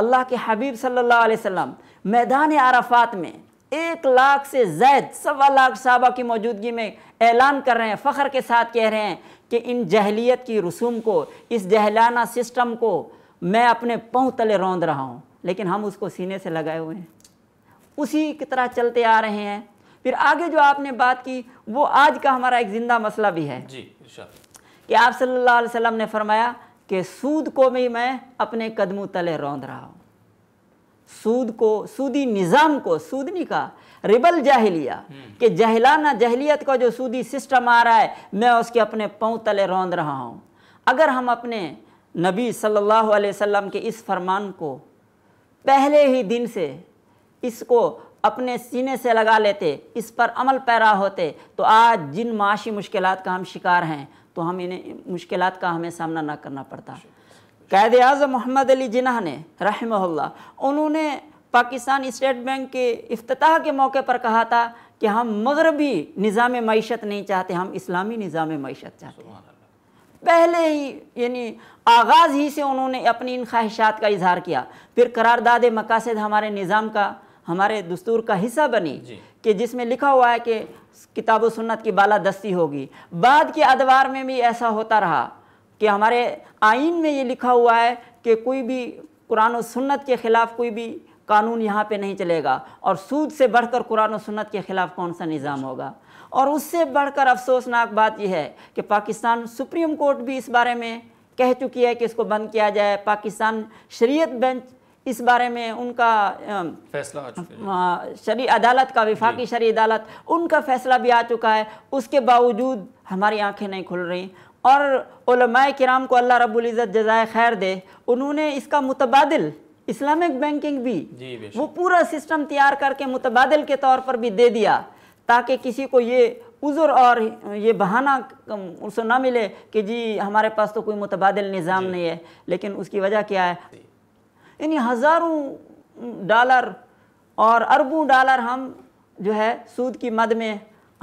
اللہ کے حبیب صلی اللہ علیہ وسلم میدان عرفات میں ایک لاکھ سے زائد سوا لاکھ صحابہ کی موجودگی میں اعلان کر رہے ہیں فخر کے ساتھ کہہ رہے ہیں کہ ان جہلیت کی رسوم کو اس جہلانہ سسٹم کو میں اپنے پو تلے روند رہا ہوں لیکن ہم اس کو سینے سے لگائے ہوئے ہیں اسی کی طرح چلتے آ رہے ہیں پھر آگے جو آپ نے بات کی وہ آج کا ہمارا ایک زندہ مسئلہ بھی ہے جی کہ آپ صلی اللہ علیہ وسلم نے فرمایا کہ سود کو بھی میں اپنے قدموں تلے روند رہا ہوں سود کو سودی نظام کو سود نہیں کہا ربل جاہلیہ کہ جہلانہ جہلیت کا جو سودی سسٹم آ رہا ہے میں اس کے اپنے پاؤں تلے روند رہا ہوں اگر ہم اپنے نبی صلی اللہ علیہ وسلم کے اس فرمان کو پہلے ہی دن سے اس کو اپنے سینے سے لگا لیتے اس پر عمل پیرا ہوتے تو آج جن معاشی مشکلات کا ہم شکار ہیں تو ہم انہیں مشکلات کا ہمیں سامنا نہ کرنا پڑتا قائد اعظم محمد علی جنہ نے رحمہ اللہ انہوں نے پاکستان اسٹیٹ بینک کے افتتاح کے موقع پر کہا تھا کہ ہم مغربی نظام معیشت نہیں چاہتے ہم اسلامی نظام معیشت چاہتے ہیں پہلے ہی یعنی آغاز ہی سے انہوں نے اپنی ان خواہشات کا اظہار کیا پھر قرارداد مقاصد ہمارے نظام کا ہمارے دستور کا حصہ بنی جی۔ کہ جس میں لکھا ہوا ہے کہ کتاب و سنت کی بالا دستی ہوگی بعد کے ادوار میں بھی ایسا ہوتا رہا کہ ہمارے آئین میں یہ لکھا ہوا ہے کہ کوئی بھی قرآن و سنت کے خلاف کوئی بھی قانون یہاں پہ نہیں چلے گا اور سود سے بڑھ کر قرآن و سنت کے خلاف کون سا نظام ہوگا اور اس سے بڑھ کر افسوسناک بات یہ ہے کہ پاکستان سپریم کورٹ بھی اس بارے میں کہہ چکی ہے کہ اس کو بند کیا جائے پاکستان شریعت بینچ اس بارے میں ان کا ہاں، شریع عدالت کا وفاقی جی۔ شریع عدالت ان کا فیصلہ بھی آ چکا ہے اس کے باوجود ہماری آنکھیں نہیں کھل رہی اور علماء کرام کو اللہ رب العزت جزائے خیر دے انہوں نے اس کا متبادل اسلامک بینکنگ بھی جی، وہ پورا سسٹم تیار کر کے متبادل کے طور پر بھی دے دیا تاکہ کسی کو یہ عذر اور یہ بہانہ اس نہ ملے کہ جی ہمارے پاس تو کوئی متبادل نظام جی۔ نہیں ہے لیکن اس کی وجہ کیا ہے یعنی ہزاروں ڈالر اور اربوں ڈالر ہم جو ہے سود کی مد میں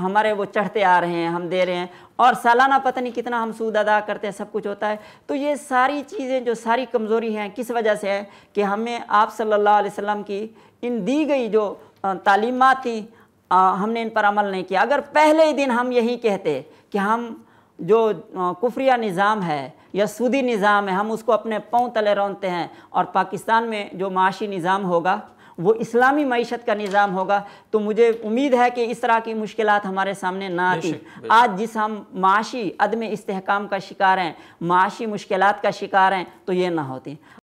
ہمارے وہ چڑھتے آ رہے ہیں ہم دے رہے ہیں اور سالانہ پتہ نہیں کتنا ہم سود ادا کرتے ہیں سب کچھ ہوتا ہے تو یہ ساری چیزیں جو ساری کمزوری ہیں کس وجہ سے ہے کہ ہمیں آپ صلی اللہ علیہ وسلم کی ان دی گئی جو تعلیمات تھی ہم نے ان پر عمل نہیں کیا اگر پہلے ہی دن ہم یہی کہتے کہ ہم جو کفریہ نظام ہے یا سودی نظام ہے ہم اس کو اپنے پاؤں تلے رونتے ہیں اور پاکستان میں جو معاشی نظام ہوگا وہ اسلامی معیشت کا نظام ہوگا تو مجھے امید ہے کہ اس طرح کی مشکلات ہمارے سامنے نہ آتی آج جس ہم معاشی عدم استحکام کا شکار ہیں معاشی مشکلات کا شکار ہیں تو یہ نہ ہوتی